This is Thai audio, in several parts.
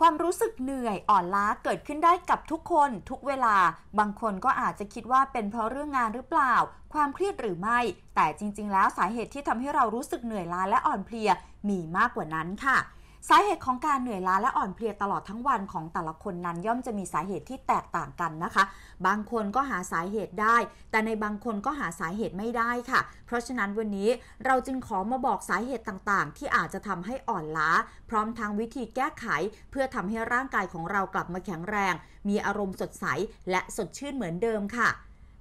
ความรู้สึกเหนื่อยอ่อนล้าเกิดขึ้นได้กับทุกคนทุกเวลา บางคนก็อาจจะคิดว่าเป็นเพราะเรื่องงานหรือเปล่า ความเครียดหรือไม่ แต่จริง ๆ แล้วสาเหตุที่ทำให้เรารู้สึกเหนื่อยล้าและอ่อนเพลียมีมากกว่านั้นค่ะสาเหตุของการเหนื่อยล้าและอ่อนเพลียตลอดทั้งวันของแต่ละคนนั้นย่อมจะมีสาเหตุที่แตกต่างกันนะคะ บางคนก็หาสาเหตุได้ แต่ในบางคนก็หาสาเหตุไม่ได้ค่ะ เพราะฉะนั้นวันนี้เราจึงขอมาบอกสาเหตุต่างๆ ที่อาจจะทำให้อ่อนล้า พร้อมทางวิธีแก้ไขเพื่อทำให้ร่างกายของเรากลับมาแข็งแรง มีอารมณ์สดใสและสดชื่นเหมือนเดิมค่ะ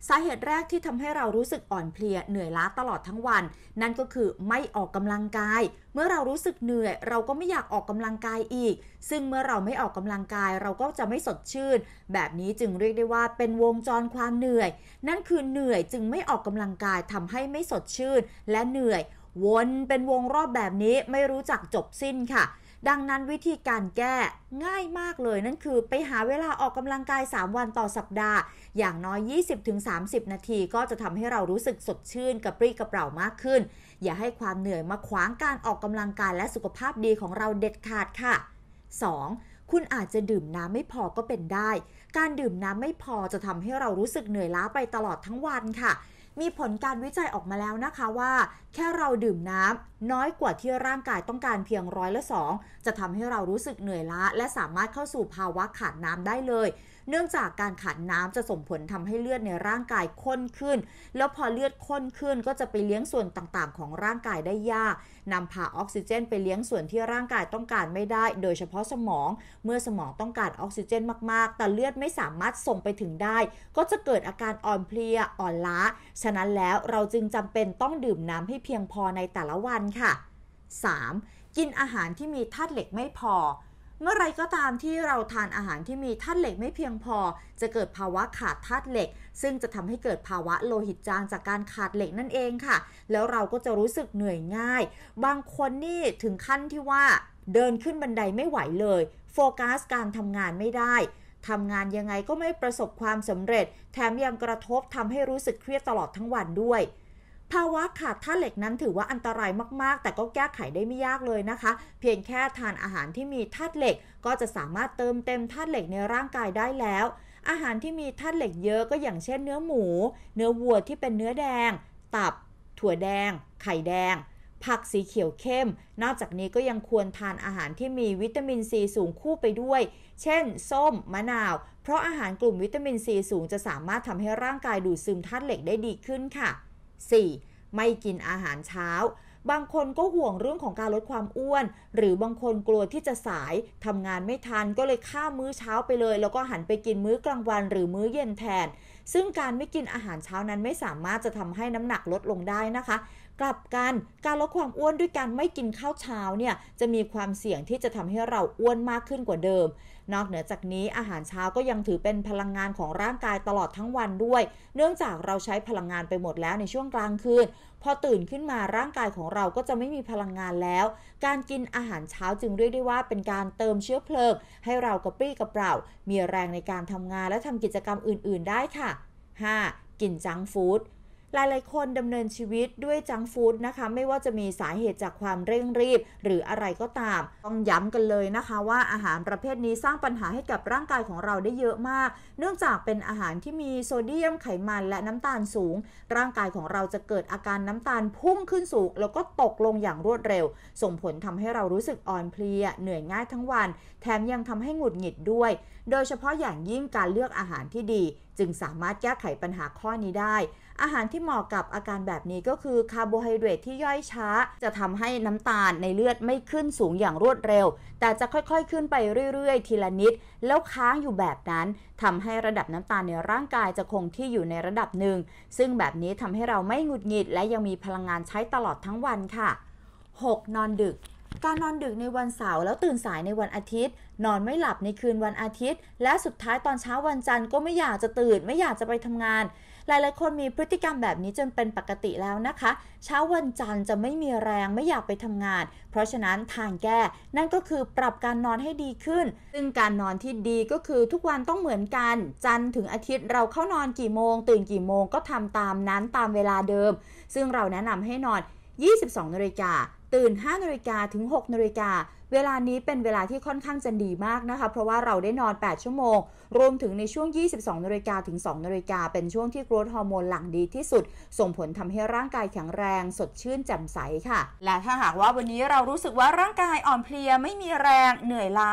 สาเหตุแรกที่ทำให้เรารู้สึกอ่อนเพลียเหนื่อยล้าตลอดทั้งวัน นั่นก็คือไม่ออกกำลังกาย เมื่อเรารู้สึกเหนื่อยเราก็ไม่อยากออกกำลังกายอีก ซึ่งเมื่อเราไม่ออกกำลังกายเราก็จะไม่สดชื่น แบบนี้จึงเรียกได้ว่าเป็นวงจรความเหนื่อย นั่นคือเหนื่อยจึงไม่ออกกำลังกายทำให้ไม่สดชื่นและเหนื่อย วนเป็นวงรอบแบบนี้ไม่รู้จักจบสิ้นค่ะดังนั้นวิธีการแก้ง่ายมากเลยนั่นคือ ไปหาเวลาออกกำลังกาย 3 วันต่อสัปดาห์ อย่างน้อย 20-30 นาทีก็จะทำให้เรารู้สึกสดชื่นกระปรี้กระเปร่ามากขึ้น อย่าให้ความเหนื่อยมาขวางการออกกำลังกายและสุขภาพดีของเราเด็ดขาดค่ะ 2. คุณอาจจะดื่มน้ำไม่พอก็เป็นได้ การดื่มน้ำไม่พอจะทำให้เรารู้สึกเหนื่อยล้าไปตลอดทั้งวันค่ะ มีผลการวิจัยออกมาแล้วนะคะว่า แค่เราดื่มน้ำน้อยกว่าที่ร่างกายต้องการเพียงร้อยละสองจะทำให้เรารู้สึกเหนื่อยล้าและสามารถเข้าสู่ภาวะขาดน้ำได้เลย เนื่องจากการขาดน้ำจะส่งผลทำให้เลือดในร่างกายข้นขึ้น แล้วพอเลือดข้นขึ้นก็จะไปเลี้ยงส่วนต่าง ๆ ของร่างกายได้ยากนำพาออกซิเจนไปเลี้ยงส่วนที่ร่างกายต้องการไม่ได้ โดยเฉพาะสมอง เมื่อสมองต้องการออกซิเจนมากๆ แต่เลือดไม่สามารถส่งไปถึงได้ ก็จะเกิดอาการอ่อนเพลียอ่อนล้า ฉะนั้นแล้วเราจึงจำเป็นต้องดื่มน้ำให้เพียงพอในแต่ละวันค่ะ 3. กินอาหารที่มีธาตุเหล็กไม่พอ เมื่อไรก็ตามที่เราทานอาหารที่มีธาตุเหล็กไม่เพียงพอ จะเกิดภาวะขาดธาตุเหล็ก ซึ่งจะทำให้เกิดภาวะโลหิตจางจากการขาดเหล็กนั่นเองค่ะ แล้วเราก็จะรู้สึกเหนื่อยง่าย บางคนนี่ถึงขั้นที่ว่า เดินขึ้นบันไดไม่ไหวเลย โฟกัสการทำงานไม่ได้ทำงานยังไงก็ไม่ประสบความสำเร็จ แถมยังกระทบทำให้รู้สึกเครียดตลอดทั้งวันด้วยภาวะขาดธาตุเหล็กนั้นถือว่าอันตรายมากๆ แต่ก็แก้ไขได้ไม่ยากเลยนะคะ เพียงแค่ทานอาหารที่มีธาตุเหล็กก็จะสามารถเติมเต็มธาตุเหล็กในร่างกายได้แล้ว อาหารที่มีธาตุเหล็กเยอะก็อย่างเช่นเนื้อหมู เนื้อวัวที่เป็นเนื้อแดง ตับ ถั่วแดง ไข่แดง ผักสีเขียวเข้ม นอกจากนี้ก็ยังควรทานอาหารที่มีวิตามินซีสูงคู่ไปด้วย เช่นส้ม มะนาว เพราะอาหารกลุ่มวิตามินซีสูงจะสามารถทำให้ร่างกายดูดซึมธาตุเหล็กได้ดีขึ้นค่ะ 4. ไม่กินอาหารเช้า บางคนก็ห่วงเรื่องของการลดความอ้วน หรือบางคนกลัวที่จะสายทำงานไม่ทันก็เลยข้ามมื้อเช้าไปเลย แล้วก็หันไปกินมื้อกลางวันหรือมื้อเย็นแทน ซึ่งการไม่กินอาหารเช้านั้นไม่สามารถจะทำให้น้ำหนักลดลงได้นะคะกลับกัน การลดความอ้วนด้วยการไม่กินข้าวเช้าเนี่ยจะมีความเสี่ยงที่จะทำให้เราอ้วนมากขึ้นกว่าเดิม นอกเหนือจากนี้อาหารเช้าก็ยังถือเป็นพลังงานของร่างกายตลอดทั้งวันด้วย เนื่องจากเราใช้พลังงานไปหมดแล้วในช่วงกลางคืน พอตื่นขึ้นมาร่างกายของเราก็จะไม่มีพลังงานแล้ว การกินอาหารเช้าจึงเรียกได้ว่า เป็นการเติมเชื้อเพลิงให้เรากระปรี้กระเปร่า มีแรงในการทำงานและทำกิจกรรมอื่น ๆได้ค่ะ 5. กินจังฟู้ดหลายๆคนดำเนินชีวิตด้วยจังฟู้ดนะคะ ไม่ว่าจะมีสาเหตุจากความเร่งรีบหรืออะไรก็ตาม ต้องย้ำกันเลยนะคะว่าอาหารประเภทนี้สร้างปัญหาให้กับร่างกายของเราได้เยอะมาก เนื่องจากเป็นอาหารที่มีโซเดียม ไขมันและน้ำตาลสูง ร่างกายของเราจะเกิดอาการน้ำตาลพุ่งขึ้นสูง แล้วก็ตกลงอย่างรวดเร็ว ส่งผลทำให้เรารู้สึกอ่อนเพลีย เหนื่อยง่าย ทั้งวันแถมยังทำให้หงุดหงิดด้วย โดยเฉพาะอย่างยิ่งการเลือกอาหารที่ดี จึงสามารถแก้ไขปัญหาข้อนี้ได้อาหารที่เหมาะกับอาการแบบนี้ก็คือคาร์โบไฮเดรตที่ย่อยช้า จะทำให้น้ำตาลในเลือดไม่ขึ้นสูงอย่างรวดเร็ว แต่จะค่อยๆ ขึ้นไปเรื่อย ๆ ทีละนิด แล้วค้างอยู่แบบนั้น ทำให้ระดับน้ำตาลในร่างกายจะคงที่อยู่ในระดับหนึ่ง ซึ่งแบบนี้ทำให้เราไม่หงุดหงิด และยังมีพลังงานใช้ตลอดทั้งวันค่ะ 6. นอนดึก การนอนดึกในวันเสาร์แล้วตื่นสายในวันอาทิตย์ นอนไม่หลับในคืนวันอาทิตย์ และสุดท้ายตอนเช้าวันจันทร์ก็ไม่อยากจะตื่นไม่อยากจะไปทำงานหลายๆ คนมีพฤติกรรมแบบนี้จนเป็นปกติแล้วนะคะ เช้าวันจันทร์จะไม่มีแรงไม่อยากไปทำงาน เพราะฉะนั้นทางแก้ นั่นก็คือปรับการนอนให้ดีขึ้น ซึ่งการนอนที่ดีก็คือทุกวันต้องเหมือนกัน จันทร์ถึงอาทิตย์เราเข้านอนกี่โมง ตื่นกี่โมงก็ทำตามนั้นตามเวลาเดิม ซึ่งเราแนะนำให้นอน 22นาฬิกาตื่น5นาฬิกาถึง 6นาฬิกา เวลานี้เป็นเวลาที่ค่อนข้างจะดีมากนะคะ เพราะว่าเราได้นอน 8 ชั่วโมง รวมถึงในช่วง 22นาฬิกา ถึง 2 นาฬิกา เป็นช่วงที่กรดฮอร์โมนหลั่งดีที่สุด ส่งผลทำให้ร่างกายแข็งแรง สดชื่น แจ่มใสค่ะ และถ้าหากว่าวันนี้เรารู้สึกว่าร่างกายอ่อนเพลีย ไม่มีแรง เหนื่อยล้า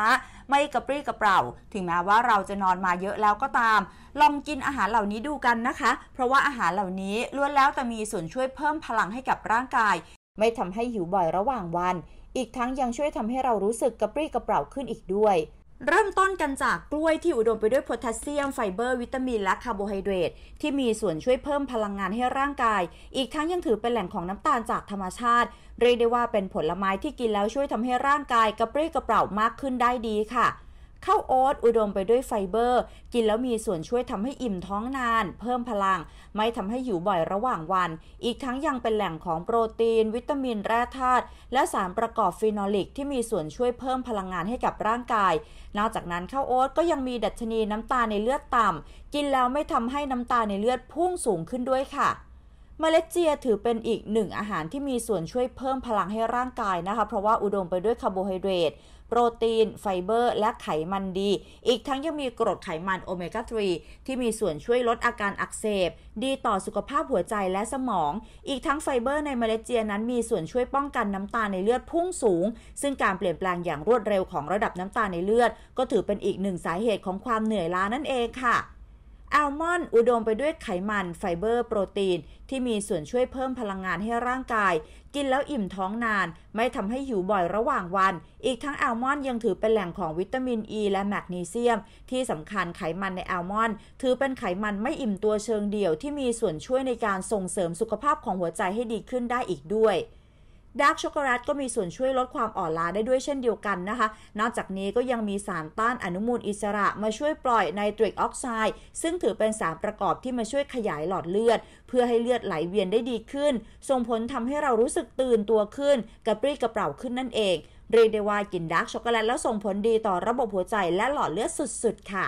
ไม่กระปรี้กระเปร่า ถึงแม้ว่าเราจะนอนมาเยอะแล้วก็ตาม ลองกินอาหารเหล่านี้ดูกันนะคะ เพราะว่าอาหารเหล่านี้ล้วนแล้วแต่มีส่วนช่วยเพิ่มพลังให้กับร่างกายไม่ทำให้หิวบ่อยระหว่างวัน อีกทั้งยังช่วยทำให้เรารู้สึกกระปรี้กระเปร่าขึ้นอีกด้วย เริ่มต้นกันจากกล้วยที่อุดมไปด้วยโพแทสเซียมไฟเบอร์วิตามินและคาร์โบไฮเดรตที่มีส่วนช่วยเพิ่มพลังงานให้ร่างกาย อีกทั้งยังถือเป็นแหล่งของน้ำตาลจากธรรมชาติ เรียกได้ว่าเป็นผลไม้ที่กินแล้วช่วยทำให้ร่างกายกระปรี้กระเปร่ามากขึ้นได้ดีค่ะข้าวโอ๊ตอุดมไปด้วยไฟเบอร์ กินแล้วมีส่วนช่วยทำให้อิ่มท้องนานเพิ่มพลังไม่ทำให้หิวบ่อยระหว่างวันอีกทั้ง ยังเป็นแหล่งของโปรตีน วิตามินแร่ธาตุและสารประกอบฟีนอลิก ที่มีส่วนช่วยเพิ่มพลังงานให้กับร่างกาย นอกจากนั้นข้าวโอ๊ตก็ยังมีดัชนีน้ำตาในเลือดต่ำกินแล้วไม่ทำให้น้ำตาในเลือดพุ่งสูงขึ้นด้วยค่ะมเมล็ดเจียถือเป็นอีกหนึ่งอาหารที่มีส่วนช่วยเพิ่มพลังให้ร่างกายนะคะ เพราะว่าอุดมไปด้วยคาร์โบไฮเดรตโปรตีน ไฟเบอร์ และไขมันดี อีกทั้งยังมีกรดไขมันโอเมก้า3ที่มีส่วนช่วยลดอาการอักเสบ ดีต่อสุขภาพหัวใจและสมอง อีกทั้งไฟเบอร์ในเมล็ดเจียนั้น มีส่วนช่วยป้องกันน้ำตาลในเลือดพุ่งสูง ซึ่งการเปลี่ยนแปลงอย่างรวดเร็วของระดับน้ำตาลในเลือด ก็ถือเป็นอีกหนึ่งสาเหตุของความเหนื่อยล้านั่นเองค่ะอัลมอนด์อุดมไปด้วยไขมันไฟเบอร์โปรตีนที่มีส่วนช่วยเพิ่มพลังงานให้ร่างกาย กินแล้วอิ่มท้องนาน ไม่ทำให้หิวบ่อยระหว่างวัน อีกทั้งอัลมอนด์ยังถือเป็นแหล่งของวิตามินอ e ีและแมกนีเซียมที่สำคัญไขมันในอัลมอนด์ถือเป็นไขมันไม่อิ่มตัวเชิงเดี่ยวที่มีส่วนช่วยในการส่งเสริมสุขภาพของหัวใจให้ดีขึ้นได้อีกด้วยดาร์กช็อกโกแลตก็มีส่วนช่วยลดความอ่อนล้าได้ด้วยเช่นเดียวกันนะคะ นอกจากนี้ก็ยังมีสารต้านอนุมูลอิสระมาช่วยปล่อยไนตริกออกไซด์ซึ่งถือเป็นสารประกอบที่มาช่วยขยายหลอดเลือด เพื่อให้เลือดไหลเวียนได้ดีขึ้น ส่งผลทำให้เรารู้สึกตื่นตัวขึ้น กระปรี้กระเป๋าขึ้นนั่นเอง เรียกได้ว่ากินดาร์กช็อกโกแลตแล้วส่งผลดีต่อระบบหัวใจและหลอดเลือดสุดๆค่ะ